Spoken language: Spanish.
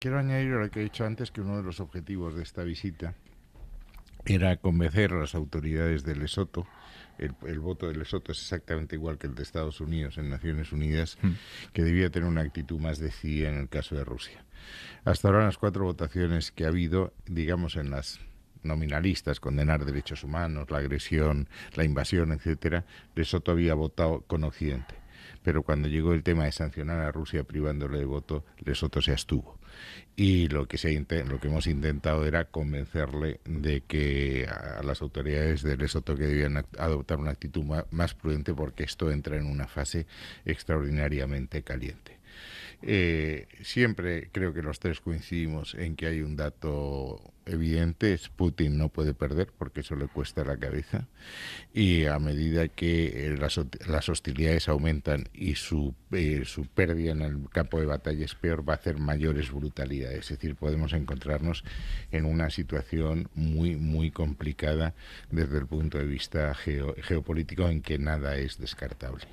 Quiero añadir a lo que he dicho antes que uno de los objetivos de esta visita era convencer a las autoridades de Lesoto. El, voto de Lesoto es exactamente igual que el de Estados Unidos en Naciones Unidas, mm. que debía tener una actitud más decidida en el caso de Rusia. Hasta ahora, en las cuatro votaciones que ha habido, digamos en las nominalistas, condenar derechos humanos, la agresión, la invasión, etcétera, Lesoto había votado con Occidente pero cuando llegó el tema de sancionar a Rusia privándole de voto, Lesoto se abstuvo. Y lo que, lo que hemos intentado era convencerle de que a las autoridades de Lesoto que debían adoptar una actitud más prudente porque esto entra en una fase extraordinariamente caliente. Eh, siempre creo que los tres coincidimos en que hay un dato evidente, es Putin no puede perder porque eso le cuesta la cabeza y a medida que eh, las, hostilidades aumentan y su, eh, su pérdida en el campo de batalla es peor, va a hacer mayores brutalidades. Es decir, podemos encontrarnos en una situación muy, muy complicada desde el punto de vista geopolítico en que nada es descartable.